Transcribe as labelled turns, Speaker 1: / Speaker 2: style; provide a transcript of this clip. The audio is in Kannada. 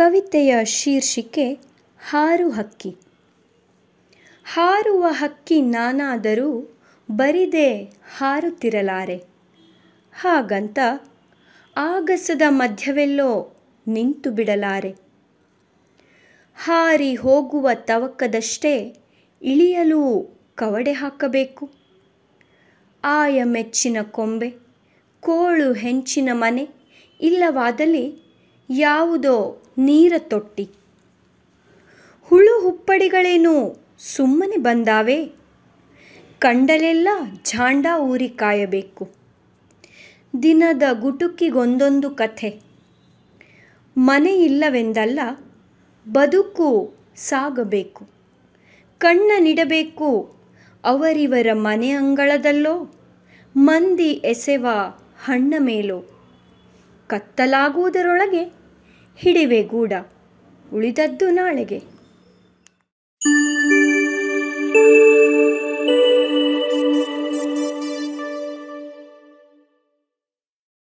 Speaker 1: ಕವಿತೆಯ ಶೀರ್ಷಿಕೆ ಹಾರು ಹಕ್ಕಿ ಹಾರುವ ಹಕ್ಕಿ ನಾನಾದರೂ ಬರಿದೆ ಹಾರುತ್ತಿರಲಾರೆ ಹಾಗಂತ ಆಗಸದ ಮಧ್ಯವೆಲ್ಲೋ ನಿಂತು ಬಿಡಲಾರೆ ಹಾರಿ ಹೋಗುವ ತವಕದಷ್ಟೇ ಇಳಿಯಲು ಕವಡೆ ಹಾಕಬೇಕು ಆಯ ಮೆಚ್ಚಿನ ಕೊಂಬೆ ಕೋಳು ಹೆಂಚಿನ ಮನೆ ಇಲ್ಲವಾದಲ್ಲಿ ಯಾವುದೋ ನೀರ ತೊಟ್ಟಿ ಹುಳು ಹುಪ್ಪಡಿಗಳೇನು ಸುಮ್ಮನೆ ಬಂದಾವೆ ಕಂಡಲೆಲ್ಲ ಝಾಂಡ ಊರಿ ಕಾಯಬೇಕು ದಿನದ ಗುಟುಕಿಗೊಂದೊಂದು ಕಥೆ ಮನೆಯಿಲ್ಲವೆಂದಲ್ಲ ಬದುಕು ಸಾಗಬೇಕು ಕಣ್ಣ ಕಣ್ಣನಿಡಬೇಕು ಅವರಿವರ ಮನೆ ಅಂಗಳದಲ್ಲೋ ಮಂದಿ ಎಸೆವ ಹಣ್ಣ ಮೇಲೋ ಕತ್ತಲಾಗುವುದರೊಳಗೆ ಹಿಡಿವೆ ಗೂಡ ಉಳಿದದ್ದು ನಾಳೆಗೆ